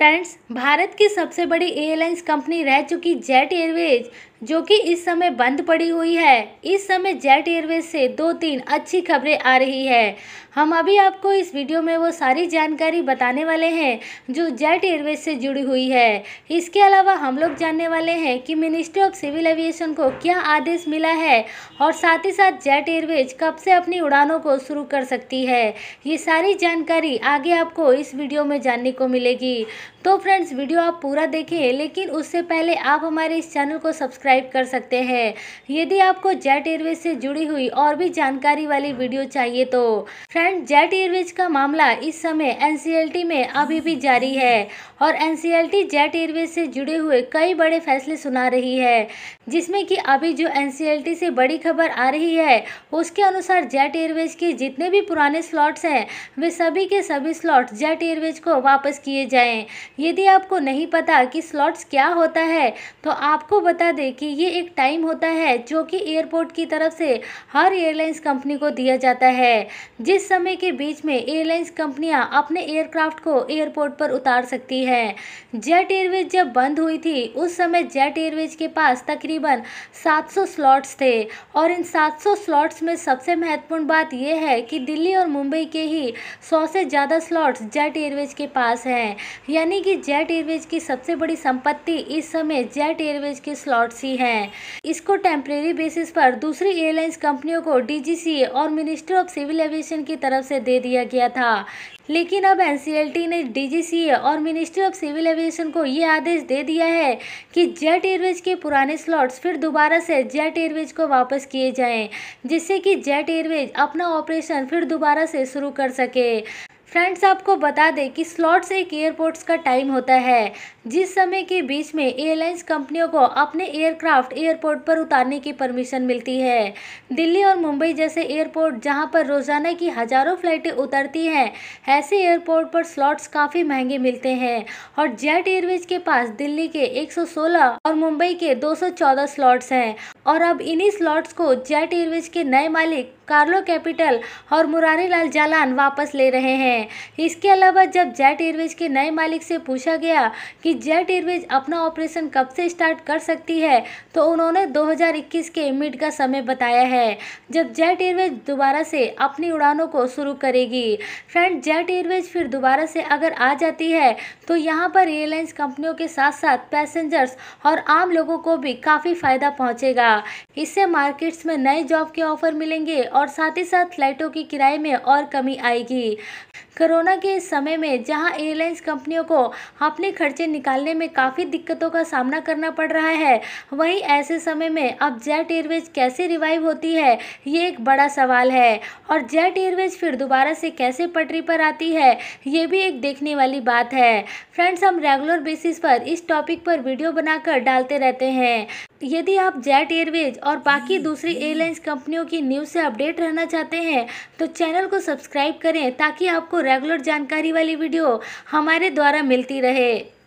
friends Bharat की सबसे बड़ी एयरलाइंस कंपनी रह चुकी जेट एयरवेज जो कि इस समय बंद पड़ी हुई है इस समय जेट एयरवेज से दो तीन अच्छी खबरें आ रही है हम अभी आपको इस वीडियो में वो सारी जानकारी बताने वाले हैं जो जेट एयरवेज से जुड़ी हुई है इसके अलावा हम लोग जानने वाले हैं कि मिनिस्ट्री ऑफ सिविल एविएशन को क्या आदेश मिला है और साथ ही साथ जेट एयरवेज कब से अपनी उड़ानों को शुरू कर सकती है ये सारी जानकारी आगे आपको इस वीडियो में जानने को मिलेगी तो फ्रेंड्स वीडियो आप पूरा देखें लेकिन उससे पहले आप हमारे इस चैनल को सब्सक्राइब कर सकते हैं यदि आपको जेट एयरवेज से जुड़ी हुई और भी जानकारी वाली वीडियो चाहिए तो फ्रेंड जेट एयरवेज का मामला इस समय एन में अभी भी जारी है और एन जेट एयरवेज से जुड़े हुए कई बड़े फैसले सुना रही है जिसमें कि अभी जो एन से बड़ी खबर आ रही है उसके अनुसार जेट एयरवेज के जितने भी पुराने स्लॉट्स हैं वे सभी के सभी स्लॉट जेट एयरवेज को वापस किए जाएँ यदि आपको नहीं पता कि स्लॉट्स क्या होता है तो आपको बता दें कि ये एक टाइम होता है जो कि एयरपोर्ट की तरफ से हर एयरलाइंस कंपनी को दिया जाता है जिस समय के बीच में एयरलाइंस कंपनियां अपने एयरक्राफ्ट को एयरपोर्ट पर उतार सकती हैं जेट एयरवेज जब बंद हुई थी उस समय जेट एयरवेज के पास तकरीबन सात स्लॉट्स थे और इन सात स्लॉट्स में सबसे महत्वपूर्ण बात यह है कि दिल्ली और मुंबई के ही सौ से ज़्यादा स्लॉट्स जेट एयरवेज के पास हैं यानी यानी कि जेट एयरवेज की सबसे बड़ी संपत्ति इस समय जेट एयरवेज के स्लॉट्स ही हैं इसको टेम्परेरी बेसिस पर दूसरी एयरलाइंस कंपनियों को डीजीसी और मिनिस्टर ऑफ सिविल एविएशन की तरफ से दे दिया गया था लेकिन अब एनसीएलटी ने डी और मिनिस्ट्री ऑफ सिविल एविएशन को ये आदेश दे दिया है कि जेट एयरवेज के पुराने स्लॉट्स फिर दोबारा से जेट एयरवेज को वापस किए जाएं जिससे कि जेट एयरवेज अपना ऑपरेशन फिर दोबारा से शुरू कर सके फ्रेंड्स आपको बता दें कि स्लॉट्स एक एयरपोर्ट्स का टाइम होता है जिस समय के बीच में एयरलाइंस कंपनियों को अपने एयरक्राफ्ट एयरपोर्ट पर उतारने की परमिशन मिलती है दिल्ली और मुंबई जैसे एयरपोर्ट जहां पर रोज़ाना की हज़ारों फ़्लाइटें उतरती हैं ऐसे एयरपोर्ट पर स्लॉट्स काफ़ी महंगे मिलते हैं और जेट एयरवेज के पास दिल्ली के एक और मुंबई के दो स्लॉट्स हैं और अब इन्हीं स्लॉट्स को जेट एयरवेज के नए मालिक कार्लो कैपिटल और मुरारी लाल जालान वापस ले रहे हैं इसके अलावा जब जेट एयरवेज के नए मालिक से पूछा गया कि जेट एयरवेज अपना ऑपरेशन कब से स्टार्ट कर सकती है तो उन्होंने 2021 के मिड का समय बताया है जब जेट एयरवेज दोबारा से अपनी उड़ानों को शुरू करेगी फ्रेंड जेट एयरवेज फिर दोबारा से अगर आ जाती है तो यहाँ पर एयरलाइंस कंपनियों के साथ साथ पैसेंजर्स और आम लोगों को भी काफ़ी फ़ायदा पहुँचेगा इससे मार्केट्स में नए जॉब के ऑफर मिलेंगे और और साथ ही साथ फ्लाइटों के किराए में और कमी आएगी कोरोना के समय में जहां एयरलाइंस कंपनियों को अपने खर्चे निकालने में काफ़ी दिक्कतों का सामना करना पड़ रहा है वहीं ऐसे समय में अब जेट एयरवेज कैसे रिवाइव होती है ये एक बड़ा सवाल है और जेट एयरवेज फिर दोबारा से कैसे पटरी पर आती है ये भी एक देखने वाली बात है फ्रेंड्स हम रेगुलर बेसिस पर इस टॉपिक पर वीडियो बनाकर डालते रहते हैं यदि आप जेट एयरवेज और बाकी दूसरी एयरलाइंस कंपनियों की न्यूज़ से अपडेट रहना चाहते हैं तो चैनल को सब्सक्राइब करें ताकि आपको रेगुलर जानकारी वाली वीडियो हमारे द्वारा मिलती रहे